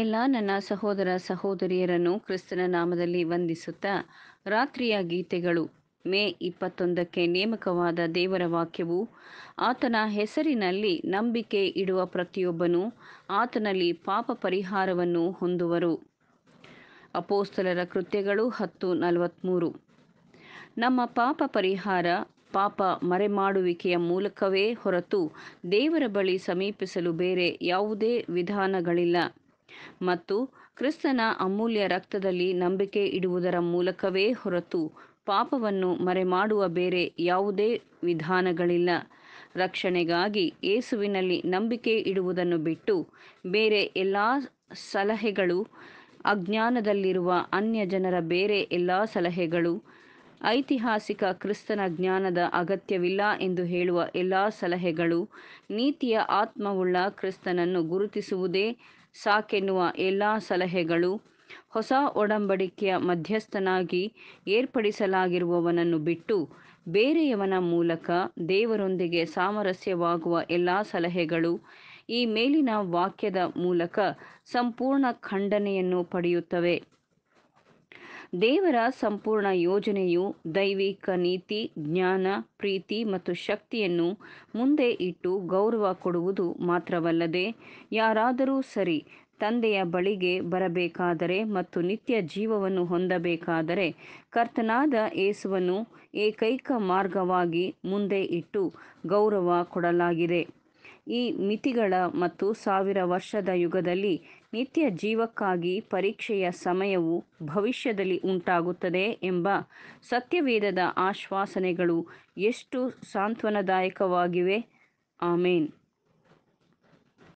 ಎಲ್ಲ ನನ್ನ ಸಹೋದರ ಸಹೋದರಿಯರನ್ನು ಕ್ರಿಸ್ತನ ನಾಮದಲ್ಲಿ ವಂದಿಸುತ್ತಾ ರಾತ್ರಿಯ ಗೀತೆಗಳು ಮೇ ಇಪ್ಪತ್ತೊಂದಕ್ಕೆ ನೇಮಕವಾದ ದೇವರ ವಾಕ್ಯವು ಆತನ ಹೆಸರಿನಲ್ಲಿ ನಂಬಿಕೆ ಇಡುವ ಪ್ರತಿಯೊಬ್ಬನು ಆತನಲ್ಲಿ ಪಾಪ ಪರಿಹಾರವನ್ನು ಹೊಂದುವರು ಅಪೋಸ್ತಲರ ಕೃತ್ಯಗಳು ಹತ್ತು ನಲವತ್ತ್ಮೂರು ನಮ್ಮ ಪಾಪ ಪರಿಹಾರ ಪಾಪ ಮರೆಮಾಡುವಿಕೆಯ ಮೂಲಕವೇ ಹೊರತು ದೇವರ ಬಳಿ ಸಮೀಪಿಸಲು ಬೇರೆ ಯಾವುದೇ ವಿಧಾನಗಳಿಲ್ಲ ಮತ್ತು ಕ್ರಿಸ್ತನ ಅಮೂಲ್ಯ ರಕ್ತದಲ್ಲಿ ನಂಬಿಕೆ ಇಡುವುದರ ಮೂಲಕವೇ ಹೊರತು ಪಾಪವನ್ನು ಮರೆಮಾಡುವ ಬೇರೆ ಯಾವುದೇ ವಿಧಾನಗಳಿಲ್ಲ ರಕ್ಷಣೆಗಾಗಿ ಏಸುವಿನಲ್ಲಿ ನಂಬಿಕೆ ಇಡುವುದನ್ನು ಬಿಟ್ಟು ಬೇರೆ ಎಲ್ಲ ಸಲಹೆಗಳು ಅಜ್ಞಾನದಲ್ಲಿರುವ ಅನ್ಯ ಜನರ ಬೇರೆ ಎಲ್ಲ ಸಲಹೆಗಳು ಐತಿಹಾಸಿಕ ಕ್ರಿಸ್ತನ ಜ್ಞಾನದ ಅಗತ್ಯವಿಲ್ಲ ಎಂದು ಹೇಳುವ ಎಲ್ಲ ಸಲಹೆಗಳು ನೀತಿಯ ಆತ್ಮವುಳ್ಳ ಕ್ರಿಸ್ತನನ್ನು ಗುರುತಿಸುವುದೇ ಸಾಕೆನ್ನುವ ಎಲ್ಲ ಸಲಹೆಗಳು ಹೊಸ ಒಡಂಬಡಿಕೆಯ ಮಧ್ಯಸ್ಥನಾಗಿ ಏರ್ಪಡಿಸಲಾಗಿರುವವನನ್ನು ಬಿಟ್ಟು ಬೇರೆಯವನ ಮೂಲಕ ದೇವರೊಂದಿಗೆ ಸಾಮರಸ್ಯವಾಗುವ ಎಲ್ಲ ಸಲಹೆಗಳು ಈ ಮೇಲಿನ ವಾಕ್ಯದ ಮೂಲಕ ಸಂಪೂರ್ಣ ಖಂಡನೆಯನ್ನು ಪಡೆಯುತ್ತವೆ ದೇವರ ಸಂಪೂರ್ಣ ಯೋಜನೆಯು ದೈವಿಕ ನೀತಿ ಜ್ಞಾನ ಪ್ರೀತಿ ಮತ್ತು ಶಕ್ತಿಯನ್ನು ಮುಂದೆ ಇಟ್ಟು ಗೌರವ ಕೊಡುವುದು ಮಾತ್ರವಲ್ಲದೆ ಯಾರಾದರೂ ಸರಿ ತಂದೆಯ ಬಳಿಗೆ ಬರಬೇಕಾದರೆ ಮತ್ತು ನಿತ್ಯ ಜೀವವನ್ನು ಹೊಂದಬೇಕಾದರೆ ಕರ್ತನಾದ ಏಸುವನ್ನು ಏಕೈಕ ಮಾರ್ಗವಾಗಿ ಮುಂದೆ ಇಟ್ಟು ಗೌರವ ಕೊಡಲಾಗಿದೆ ಈ ಮಿತಿಗಳ ಮತ್ತು ಸಾವಿರ ವರ್ಷದ ಯುಗದಲ್ಲಿ ನಿತ್ಯ ಜೀವಕ್ಕಾಗಿ ಪರೀಕ್ಷೆಯ ಸಮಯವು ಭವಿಷ್ಯದಲ್ಲಿ ಉಂಟಾಗುತ್ತದೆ ಎಂಬ ಸತ್ಯವೇದದ ಆಶ್ವಾಸನೆಗಳು ಎಷ್ಟು ಸಾಂತ್ವನದಾಯಕವಾಗಿವೆ ಆಮೇನ್